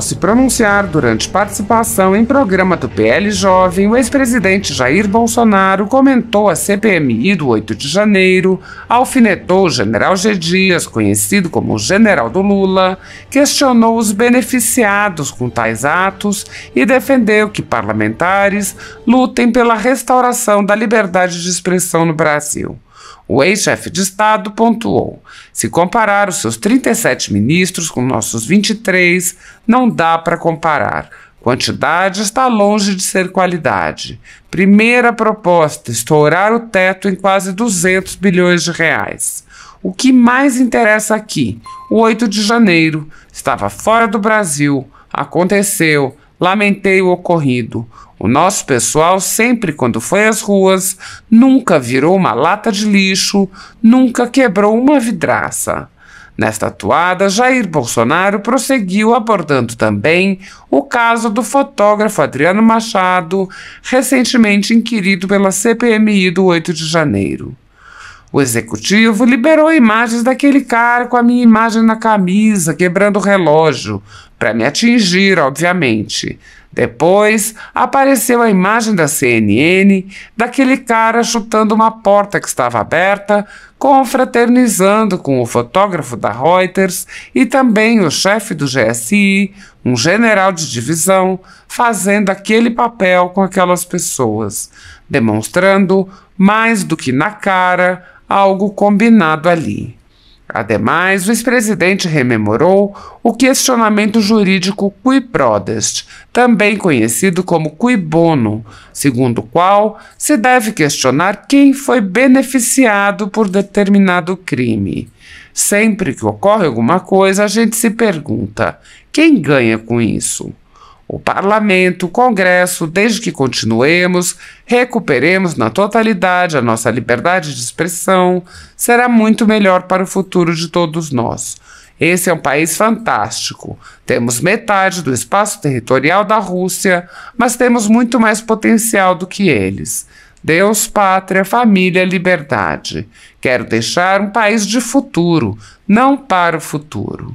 Ao se pronunciar durante participação em programa do PL Jovem, o ex-presidente Jair Bolsonaro comentou a CPMI do 8 de janeiro, alfinetou o general G. Dias, conhecido como general do Lula, questionou os beneficiados com tais atos e defendeu que parlamentares lutem pela restauração da liberdade de expressão no Brasil. O ex-chefe de Estado pontuou: se comparar os seus 37 ministros com nossos 23, não dá para comparar. Quantidade está longe de ser qualidade. Primeira proposta: estourar o teto em quase 200 bilhões de reais. O que mais interessa aqui? O 8 de janeiro. Estava fora do Brasil. Aconteceu. Lamentei o ocorrido. O nosso pessoal, sempre quando foi às ruas, nunca virou uma lata de lixo, nunca quebrou uma vidraça. Nesta atuada, Jair Bolsonaro prosseguiu abordando também o caso do fotógrafo Adriano Machado, recentemente inquirido pela CPMI do 8 de janeiro. O executivo liberou imagens daquele cara com a minha imagem na camisa, quebrando o relógio, para me atingir, obviamente. Depois apareceu a imagem da CNN daquele cara chutando uma porta que estava aberta, confraternizando com o fotógrafo da Reuters e também o chefe do GSI, um general de divisão, fazendo aquele papel com aquelas pessoas, demonstrando mais do que na cara algo combinado ali. Ademais, o ex-presidente rememorou o questionamento jurídico cui prodest, também conhecido como cui bono, segundo o qual se deve questionar quem foi beneficiado por determinado crime. Sempre que ocorre alguma coisa, a gente se pergunta: quem ganha com isso? o parlamento, o congresso, desde que continuemos, recuperemos na totalidade a nossa liberdade de expressão, será muito melhor para o futuro de todos nós. Esse é um país fantástico. Temos metade do espaço territorial da Rússia, mas temos muito mais potencial do que eles. Deus, pátria, família, liberdade. Quero deixar um país de futuro, não para o futuro.